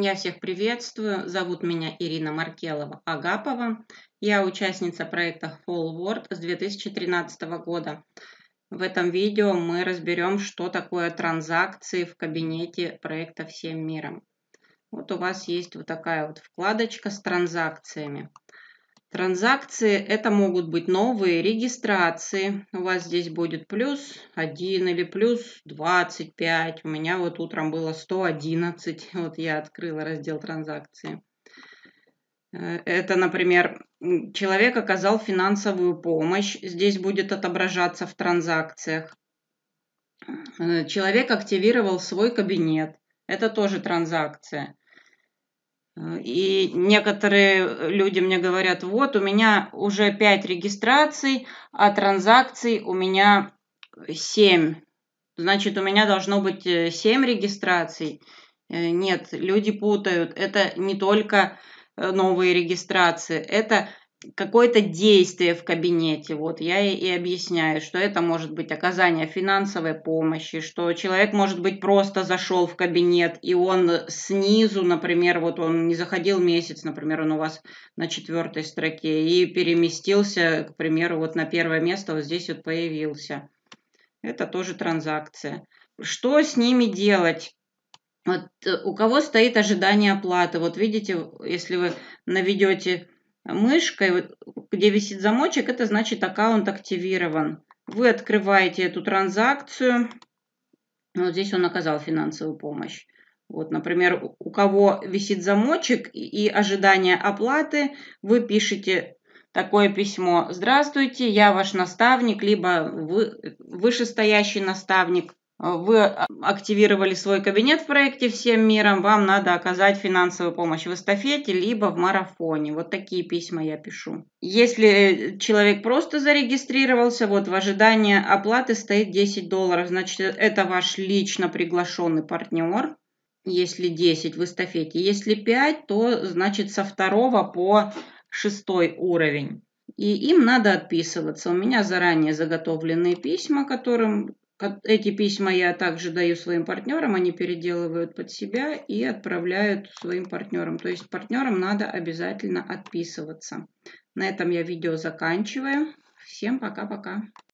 Я всех приветствую. Зовут меня Ирина Маркелова-Агапова. Я участница проекта Forward с 2013 года. В этом видео мы разберем, что такое транзакции в кабинете проекта «Всем миром». Вот у вас есть вот такая вот вкладочка с транзакциями. Транзакции это могут быть новые регистрации. У вас здесь будет плюс 1 или плюс 25. У меня вот утром было 111. Вот я открыла раздел транзакции. Э, это, например, человек оказал финансовую помощь. Здесь будет отображаться в транзакциях. Э, человек активировал свой кабинет. Это тоже транзакция. Э, и некоторые э, люди мне говорят, вот у меня уже 5 регистраций, а транзакций у меня 7. Значит, у меня должно быть 7 э, регистраций. Нет, люди путают. Это не только новые регистрации, это какое-то действие в кабинете. Вот я и, и объясняю, что это может быть оказание финансовой помощи, что человек, может быть, просто зашел в кабинет, и он снизу, например, вот он не заходил месяц, например, он у вас на четвертой строке, и переместился, к примеру, вот на первое место, вот здесь вот появился. Это тоже транзакция. Что с ними делать? Вот, э, у кого стоит ожидание оплаты? Вот видите, если вы наведете мышкой, где висит замочек, это значит аккаунт активирован. Вы открываете эту транзакцию. Вот здесь он оказал финансовую помощь. Вот, например, у кого висит замочек и ожидание оплаты, вы пишете такое письмо. Здравствуйте, я ваш наставник, либо вы, вышестоящий наставник. А, вы а, активировали свой кабинет в проекте «Всем миром», вам надо оказать финансовую помощь в эстафете, либо в марафоне. Вот такие письма я пишу. Если э, человек просто зарегистрировался, вот в ожидании оплаты стоит 10 долларов, значит, это ваш лично приглашенный партнер. Если 10 в эстафете, если 5, то значит со второго по шестой уровень и им надо отписываться. У меня заранее заготовленные письма, которым эти письма я также даю своим партнерам, они переделывают под себя и отправляют своим партнерам. То есть партнерам надо обязательно отписываться. На этом я видео заканчиваю. Всем пока-пока.